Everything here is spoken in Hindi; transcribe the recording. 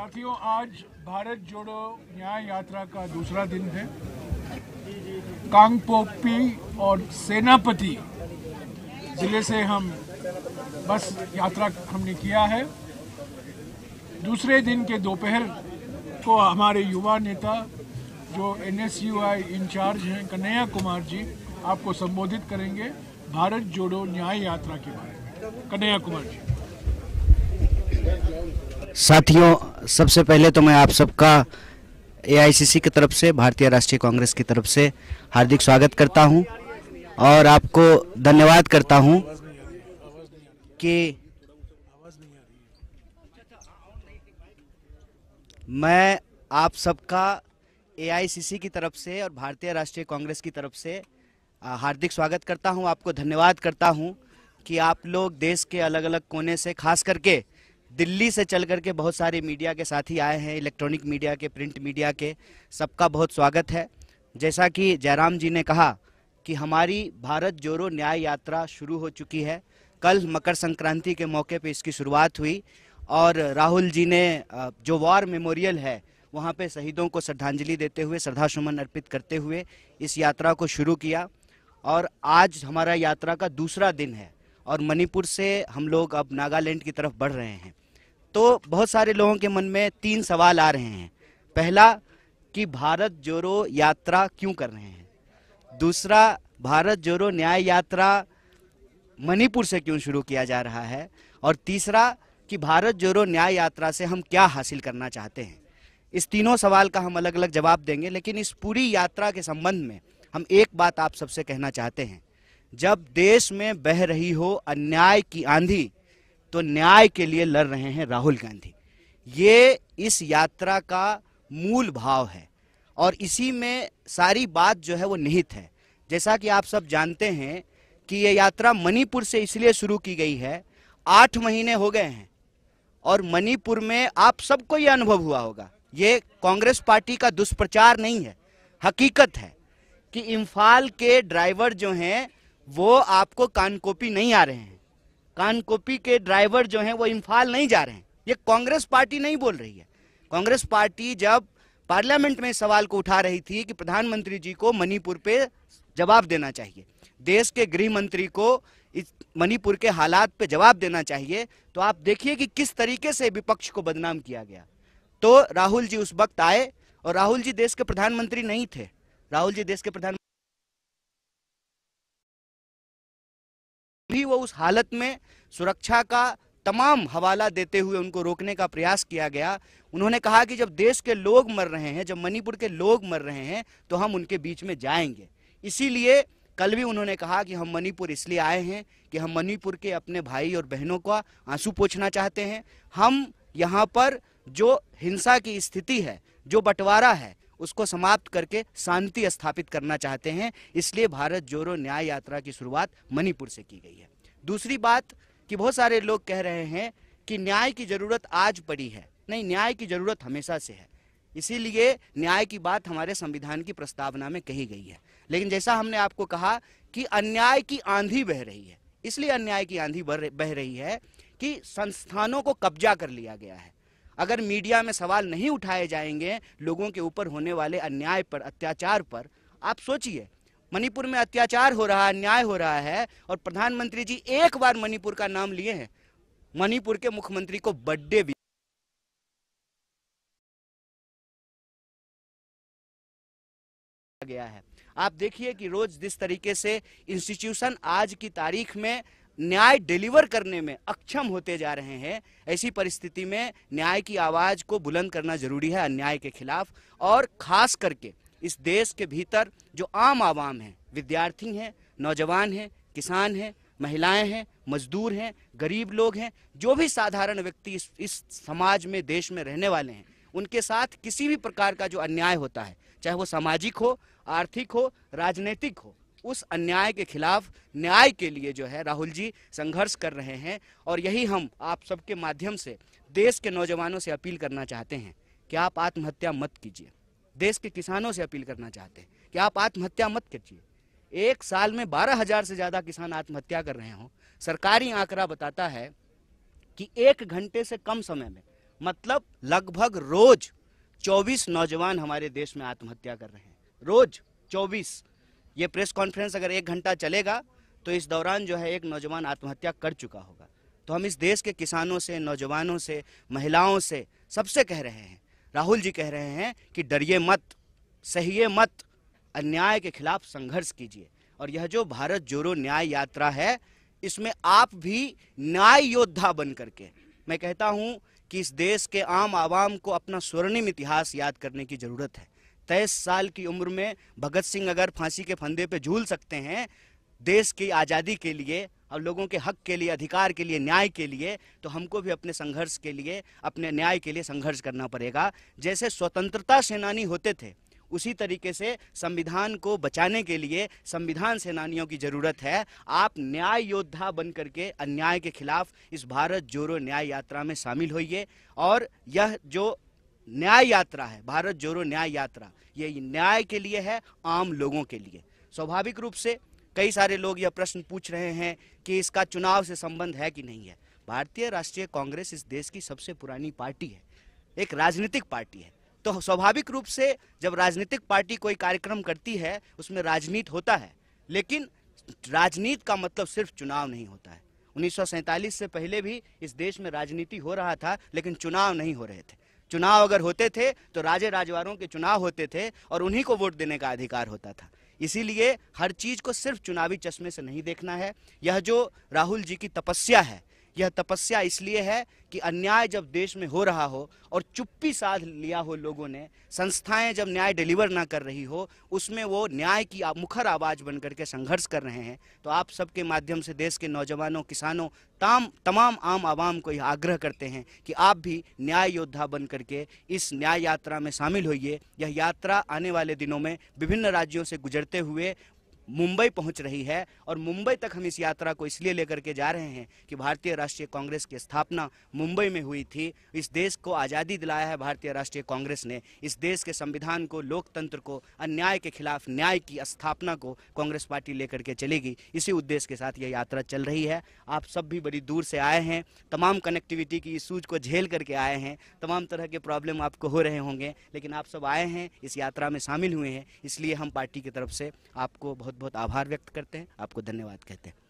साथियों आज भारत जोड़ो न्याय यात्रा का दूसरा दिन है कांगपोपी और सेनापति जिले से हम बस यात्रा हमने किया है दूसरे दिन के दोपहर को हमारे युवा नेता जो एन इंचार्ज हैं कन्हैया कुमार जी आपको संबोधित करेंगे भारत जोड़ो न्याय यात्रा के बारे में कन्हैया कुमार जी साथियों सबसे पहले तो मैं आप सबका एआईसीसी की तरफ से भारतीय राष्ट्रीय कांग्रेस की तरफ से हार्दिक स्वागत करता हूं और आपको धन्यवाद करता हूं कि मैं आप सबका एआईसीसी की तरफ से और भारतीय राष्ट्रीय कांग्रेस की तरफ से हार्दिक स्वागत करता हूं आपको धन्यवाद करता हूं कि आप लोग देश के अलग अलग कोने से खास करके दिल्ली से चल करके बहुत सारे मीडिया के साथी आए हैं इलेक्ट्रॉनिक मीडिया के प्रिंट मीडिया के सबका बहुत स्वागत है जैसा कि जयराम जी ने कहा कि हमारी भारत जोड़ो न्याय यात्रा शुरू हो चुकी है कल मकर संक्रांति के मौके पे इसकी शुरुआत हुई और राहुल जी ने जो वॉर मेमोरियल है वहाँ पे शहीदों को श्रद्धांजलि देते हुए श्रद्धासुमन अर्पित करते हुए इस यात्रा को शुरू किया और आज हमारा यात्रा का दूसरा दिन है और मणिपुर से हम लोग अब नागालैंड की तरफ बढ़ रहे हैं तो बहुत सारे लोगों के मन में तीन सवाल आ रहे हैं पहला कि भारत जोड़ो यात्रा क्यों कर रहे हैं दूसरा भारत जोड़ो न्याय यात्रा मणिपुर से क्यों शुरू किया जा रहा है और तीसरा कि भारत जोड़ो न्याय यात्रा से हम क्या हासिल करना चाहते हैं इस तीनों सवाल का हम अलग अलग जवाब देंगे लेकिन इस पूरी यात्रा के संबंध में हम एक बात आप सबसे कहना चाहते हैं जब देश में बह रही हो अन्याय की आंधी तो न्याय के लिए लड़ रहे हैं राहुल गांधी ये इस यात्रा का मूल भाव है और इसी में सारी बात जो है वो निहित है जैसा कि आप सब जानते हैं कि ये यात्रा मणिपुर से इसलिए शुरू की गई है आठ महीने हो गए हैं और मणिपुर में आप सबको ये अनुभव हुआ होगा ये कांग्रेस पार्टी का दुष्प्रचार नहीं है हकीकत है कि इम्फाल के ड्राइवर जो हैं वो आपको कानकोपी नहीं आ रहे हैं कानकोपी के ड्राइवर जो हैं वो इम्फाल नहीं जा रहे हैं ये कांग्रेस पार्टी नहीं बोल रही है कांग्रेस पार्टी जब पार्लियामेंट में सवाल को उठा रही थी कि प्रधानमंत्री जी को मणिपुर पे जवाब देना चाहिए देश के गृह मंत्री को मणिपुर के हालात पे जवाब देना चाहिए तो आप देखिए कि किस तरीके से विपक्ष को बदनाम किया गया तो राहुल जी उस वक्त आए और राहुल जी देश के प्रधानमंत्री नहीं थे राहुल जी देश के प्रधान भी वो उस हालत में सुरक्षा का तमाम हवाला देते हुए उनको रोकने का प्रयास किया गया उन्होंने कहा कि जब देश के लोग मर रहे हैं जब मणिपुर के लोग मर रहे हैं तो हम उनके बीच में जाएंगे इसीलिए कल भी उन्होंने कहा कि हम मणिपुर इसलिए आए हैं कि हम मणिपुर के अपने भाई और बहनों का आंसू पोछना चाहते हैं हम यहाँ पर जो हिंसा की स्थिति है जो बंटवारा है उसको समाप्त करके शांति स्थापित करना चाहते हैं इसलिए भारत जोरो न्याय यात्रा की शुरुआत मणिपुर से की गई है दूसरी बात कि बहुत सारे लोग कह रहे हैं कि न्याय की जरूरत आज पड़ी है नहीं न्याय की जरूरत हमेशा से है इसीलिए न्याय की बात हमारे संविधान की प्रस्तावना में कही गई है लेकिन जैसा हमने आपको कहा कि अन्याय की आंधी बह रही है इसलिए अन्याय की आंधी बह रही है कि संस्थानों को कब्जा कर लिया गया है अगर मीडिया में सवाल नहीं उठाए जाएंगे लोगों के ऊपर होने वाले अन्याय पर अत्याचार पर आप सोचिए मणिपुर में अत्याचार हो रहा है अन्याय हो रहा है और प्रधानमंत्री जी एक बार मणिपुर का नाम लिए हैं मणिपुर के मुख्यमंत्री को बर्थडे भी गया है आप देखिए कि रोज जिस तरीके से इंस्टीट्यूशन आज की तारीख में न्याय डिलीवर करने में अक्षम होते जा रहे हैं ऐसी परिस्थिति में न्याय की आवाज़ को बुलंद करना ज़रूरी है अन्याय के खिलाफ और ख़ास करके इस देश के भीतर जो आम आवाम हैं विद्यार्थी हैं नौजवान हैं किसान हैं महिलाएं हैं मजदूर हैं गरीब लोग हैं जो भी साधारण व्यक्ति इस, इस समाज में देश में रहने वाले हैं उनके साथ किसी भी प्रकार का जो अन्याय होता है चाहे वो सामाजिक हो आर्थिक हो राजनीतिक हो उस अन्याय के खिलाफ न्याय के लिए जो है राहुल जी संघर्ष कर रहे हैं और यही हम आप सबके माध्यम से देश के नौजवानों से अपील करना चाहते हैं कि आप आत्महत्या मत कीजिए देश के किसानों से अपील करना चाहते हैं कि आप आत्महत्या मत कीजिए एक साल में बारह हजार से ज़्यादा किसान आत्महत्या कर रहे हो सरकारी आंकड़ा बताता है कि एक घंटे से कम समय में मतलब लगभग रोज 24 नौजवान हमारे देश में आत्महत्या कर रहे हैं रोज 24 ये प्रेस कॉन्फ्रेंस अगर एक घंटा चलेगा तो इस दौरान जो है एक नौजवान आत्महत्या कर चुका होगा तो हम इस देश के किसानों से नौजवानों से महिलाओं से सबसे कह रहे हैं राहुल जी कह रहे हैं कि डरिए मत सहिए मत अन्याय के खिलाफ संघर्ष कीजिए और यह जो भारत जोड़ो न्याय यात्रा है इसमें आप भी न्याय योद्धा बन करके मैं कहता हूं कि इस देश के आम आवाम को अपना स्वर्णिम इतिहास याद करने की जरूरत है तेईस साल की उम्र में भगत सिंह अगर फांसी के फंदे पे झूल सकते हैं देश की आज़ादी के लिए और लोगों के हक के लिए अधिकार के लिए न्याय के लिए तो हमको भी अपने संघर्ष के लिए अपने न्याय के लिए संघर्ष करना पड़ेगा जैसे स्वतंत्रता सेनानी होते थे उसी तरीके से संविधान को बचाने के लिए संविधान सेनानियों की ज़रूरत है आप न्याय योद्धा बन करके अन्याय के खिलाफ इस भारत जोरो न्याय यात्रा में शामिल होइए और यह जो न्याय यात्रा है भारत जोड़ो न्याय यात्रा ये न्याय के लिए है आम लोगों के लिए स्वाभाविक रूप से कई सारे लोग यह प्रश्न पूछ रहे हैं कि इसका चुनाव से संबंध है कि नहीं है भारतीय राष्ट्रीय कांग्रेस इस देश की सबसे पुरानी पार्टी है एक राजनीतिक पार्टी है तो स्वाभाविक रूप से जब राजनीतिक पार्टी कोई कार्यक्रम करती है उसमें राजनीति होता है लेकिन राजनीति का मतलब सिर्फ चुनाव नहीं होता है उन्नीस से पहले भी इस देश में राजनीति हो रहा था लेकिन चुनाव नहीं हो रहे थे चुनाव अगर होते थे तो राजे राजवारों के चुनाव होते थे और उन्हीं को वोट देने का अधिकार होता था इसीलिए हर चीज़ को सिर्फ चुनावी चश्मे से नहीं देखना है यह जो राहुल जी की तपस्या है यह तपस्या इसलिए है कि अन्याय जब देश में हो रहा हो और चुप्पी साध लिया हो लोगों ने संस्थाएं जब न्याय डिलीवर ना कर रही हो उसमें वो न्याय की मुखर आवाज़ बन करके संघर्ष कर रहे हैं तो आप सबके माध्यम से देश के नौजवानों किसानों ताम तमाम आम आवाम को यह आग्रह करते हैं कि आप भी न्याय योद्धा बन करके इस न्याय यात्रा में शामिल होइए यह यात्रा आने वाले दिनों में विभिन्न राज्यों से गुजरते हुए मुंबई पहुंच रही है और मुंबई तक हम इस यात्रा को इसलिए लेकर के जा रहे हैं कि भारतीय राष्ट्रीय कांग्रेस की स्थापना मुंबई में हुई थी इस देश को आज़ादी दिलाया है भारतीय राष्ट्रीय कांग्रेस ने इस देश के संविधान को लोकतंत्र को अन्याय के खिलाफ न्याय की स्थापना को कांग्रेस पार्टी लेकर के चलेगी इसी उद्देश्य के साथ यह यात्रा चल रही है आप सब भी बड़ी दूर से आए हैं तमाम कनेक्टिविटी की इशूज को झेल करके आए हैं तमाम तरह के प्रॉब्लम आपको हो रहे होंगे लेकिन आप सब आए हैं इस यात्रा में शामिल हुए हैं इसलिए हम पार्टी की तरफ से आपको बहुत बहुत आभार व्यक्त करते हैं आपको धन्यवाद कहते हैं